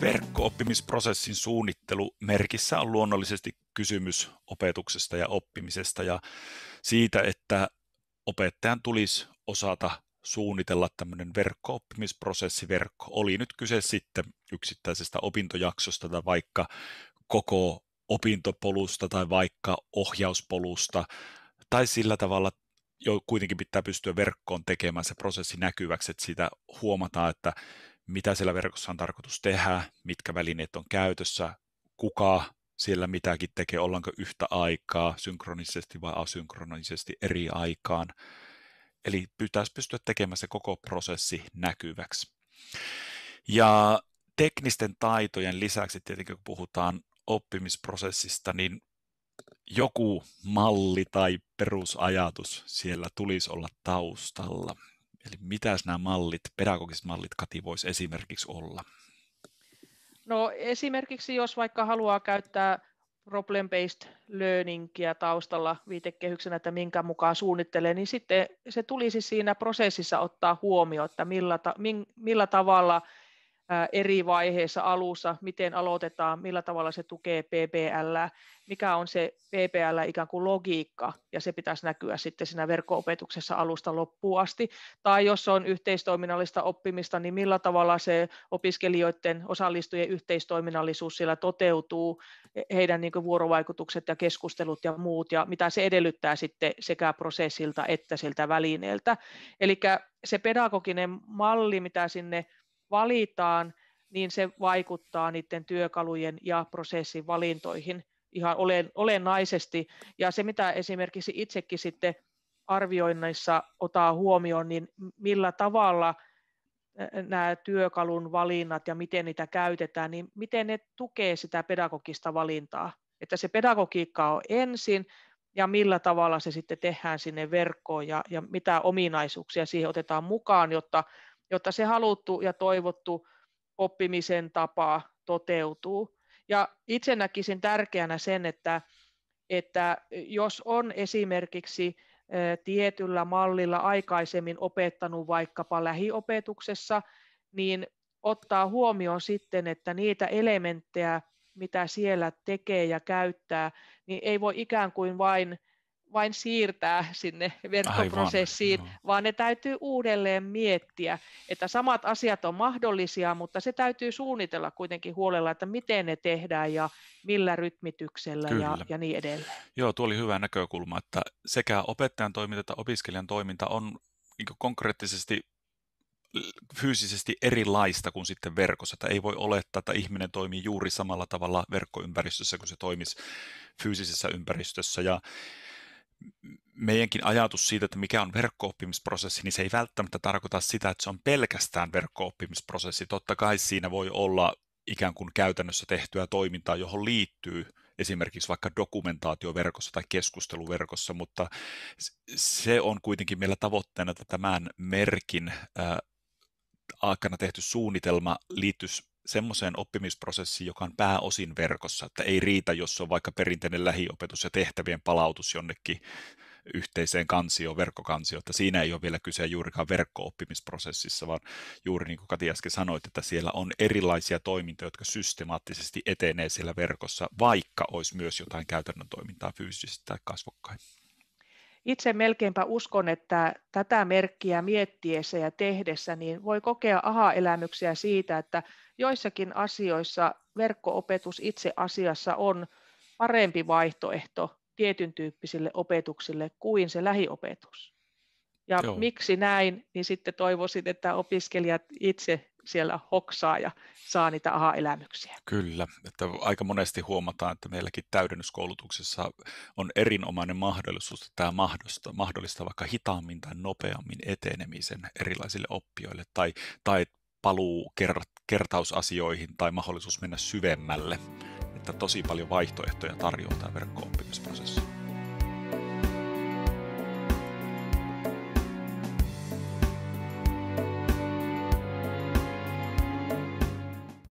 Verkkooppimisprosessin suunnittelu merkissä on luonnollisesti kysymys opetuksesta ja oppimisesta ja siitä, että opettajan tulisi osata suunnitella tämmöinen verkkooppimisprosessi verkko. Oli nyt kyse sitten yksittäisestä opintojaksosta tai vaikka koko opintopolusta tai vaikka ohjauspolusta tai sillä tavalla jo kuitenkin pitää pystyä verkkoon tekemään se prosessi näkyväksi, että siitä huomataan, että mitä siellä verkossa on tarkoitus tehdä, mitkä välineet on käytössä, kuka siellä mitäkin tekee, ollaanko yhtä aikaa, synkronisesti vai asynkronisesti eri aikaan. Eli pitäisi pystyä tekemään se koko prosessi näkyväksi. Ja teknisten taitojen lisäksi tietenkin kun puhutaan oppimisprosessista, niin joku malli tai perusajatus siellä tulisi olla taustalla. Eli mitäs nämä mallit, pedagogiset mallit, Kati, voisi esimerkiksi olla? No esimerkiksi jos vaikka haluaa käyttää problem-based learningia taustalla viitekehyksenä, että minkä mukaan suunnittelee, niin sitten se tulisi siinä prosessissa ottaa huomioon, että millä, ta, millä tavalla eri vaiheissa alussa, miten aloitetaan, millä tavalla se tukee PPL, mikä on se PPL ikään kuin logiikka, ja se pitäisi näkyä sitten siinä verkkoopetuksessa alusta loppuun asti. Tai jos on yhteistoiminnallista oppimista, niin millä tavalla se opiskelijoiden osallistujien yhteistoiminnallisuus siellä toteutuu, heidän niin vuorovaikutukset ja keskustelut ja muut, ja mitä se edellyttää sitten sekä prosessilta että siltä välineeltä. Eli se pedagoginen malli, mitä sinne valitaan, niin se vaikuttaa niiden työkalujen ja prosessin valintoihin ihan olennaisesti. Ja se, mitä esimerkiksi itsekin sitten arvioinnissa ottaa huomioon, niin millä tavalla nämä työkalun valinnat ja miten niitä käytetään, niin miten ne tukee sitä pedagogista valintaa. Että se pedagogiikka on ensin ja millä tavalla se sitten tehdään sinne verkkoon ja, ja mitä ominaisuuksia siihen otetaan mukaan, jotta jotta se haluttu ja toivottu oppimisen tapa toteutuu. Ja itse näkisin tärkeänä sen, että, että jos on esimerkiksi tietyllä mallilla aikaisemmin opettanut vaikkapa lähiopetuksessa, niin ottaa huomioon sitten, että niitä elementtejä, mitä siellä tekee ja käyttää, niin ei voi ikään kuin vain vain siirtää sinne verkkoprosessiin, Aivan, vaan ne täytyy uudelleen miettiä, että samat asiat on mahdollisia, mutta se täytyy suunnitella kuitenkin huolella, että miten ne tehdään ja millä rytmityksellä ja, ja niin edelleen. Joo, tuo oli hyvä näkökulma, että sekä opettajan toiminta että opiskelijan toiminta on niin konkreettisesti fyysisesti erilaista kuin sitten verkossa. Että ei voi olettaa, että ihminen toimii juuri samalla tavalla verkkoympäristössä kuin se toimisi fyysisessä ympäristössä. Ja meidänkin ajatus siitä, että mikä on verkkooppimisprosessi, niin se ei välttämättä tarkoita sitä, että se on pelkästään verkkooppimisprosessi. Totta kai siinä voi olla ikään kuin käytännössä tehtyä toimintaa, johon liittyy esimerkiksi vaikka dokumentaatio verkossa tai keskustelu verkossa, mutta se on kuitenkin meillä tavoitteena, että tämän merkin aikana tehty suunnitelma liittyisi semmoiseen oppimisprosessiin, joka on pääosin verkossa, että ei riitä, jos on vaikka perinteinen lähiopetus ja tehtävien palautus jonnekin yhteiseen kansioon, verkkokansioon, että siinä ei ole vielä kyse juurikaan verkko-oppimisprosessissa, vaan juuri niin kuin Kati äsken sanoi, että siellä on erilaisia toimintoja, jotka systemaattisesti etenee siellä verkossa, vaikka olisi myös jotain käytännön toimintaa fyysisesti tai kasvokkain. Itse melkeinpä uskon, että tätä merkkiä miettiessä ja tehdessä, niin voi kokea aha-elämyksiä siitä, että joissakin asioissa verkkoopetus itse asiassa on parempi vaihtoehto tietyn tyyppisille opetuksille kuin se lähiopetus. Ja Joo. miksi näin, niin sitten toivoisin, että opiskelijat itse siellä hoksaa ja saa niitä aha-elämyksiä. Kyllä, että aika monesti huomataan, että meilläkin täydennyskoulutuksessa on erinomainen mahdollisuus, että tämä mahdollista, mahdollistaa vaikka hitaammin tai nopeammin etenemisen erilaisille oppijoille, tai, tai paluu kertausasioihin tai mahdollisuus mennä syvemmälle. Että tosi paljon vaihtoehtoja tarjoaa tämä verkko-oppimisprosessi.